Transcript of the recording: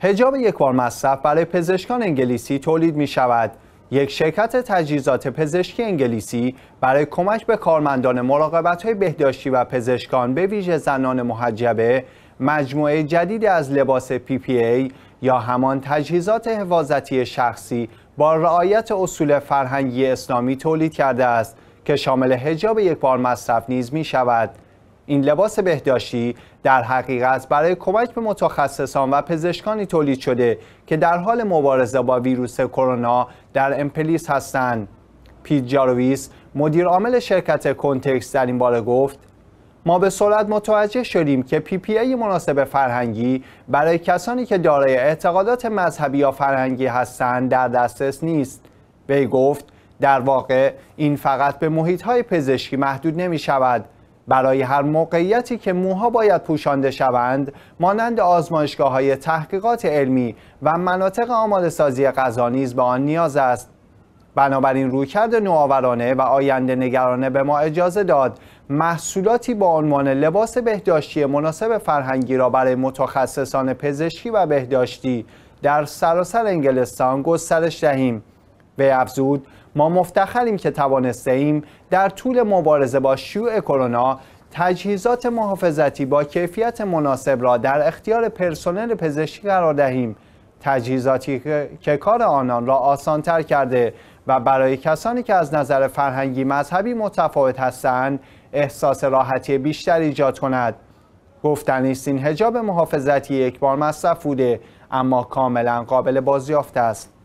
هجاب یک بار مصرف برای پزشکان انگلیسی تولید می شود. یک شرکت تجهیزات پزشکی انگلیسی برای کمک به کارمندان مراقبت های بهداشتی و پزشکان به ویژه زنان محجبه مجموعه جدیدی از لباس PPA یا همان تجهیزات حفاظتی شخصی با رعایت اصول فرهنگی اسلامی تولید کرده است که شامل هجاب یک بار مصرف نیز می شود. این لباس بهداشتی در حقیقت برای کمک به متخصصان و پزشکانی تولید شده که در حال مبارزه با ویروس کرونا در امپلیس هستند. پیت جارویس مدیر عامل شرکت کنتکس در این باره گفت ما به سرعت متوجه شدیم که پی پی ای مناسب فرهنگی برای کسانی که دارای اعتقادات مذهبی یا فرهنگی هستند در دسترس نیست. وی گفت در واقع این فقط به محیط های پزشکی محدود نمی شود برای هر موقعیتی که موها باید پوشانده شوند مانند آزمایشگاه های تحقیقات علمی و مناطق آماده سازی غذا نیز به آن نیاز است بنابراین رویکرد نوآورانه و آینده نگرانه به ما اجازه داد محصولاتی با عنوان لباس بهداشتی مناسب فرهنگی را برای متخصصان پزشکی و بهداشتی در سراسر انگلستان گسترش دهیم به افزود ما مفتخریم که توانسته ایم در طول مبارزه با شیوع کرونا تجهیزات محافظتی با کیفیت مناسب را در اختیار پرسنل پزشکی قرار دهیم تجهیزاتی که کار آنان را آسانتر کرده و برای کسانی که از نظر فرهنگی مذهبی متفاوت هستند احساس راحتی بیشتر ایجاد کند گفتنی این هجاب محافظتی یک بار مصرف بوده اما کاملا قابل بازیافت است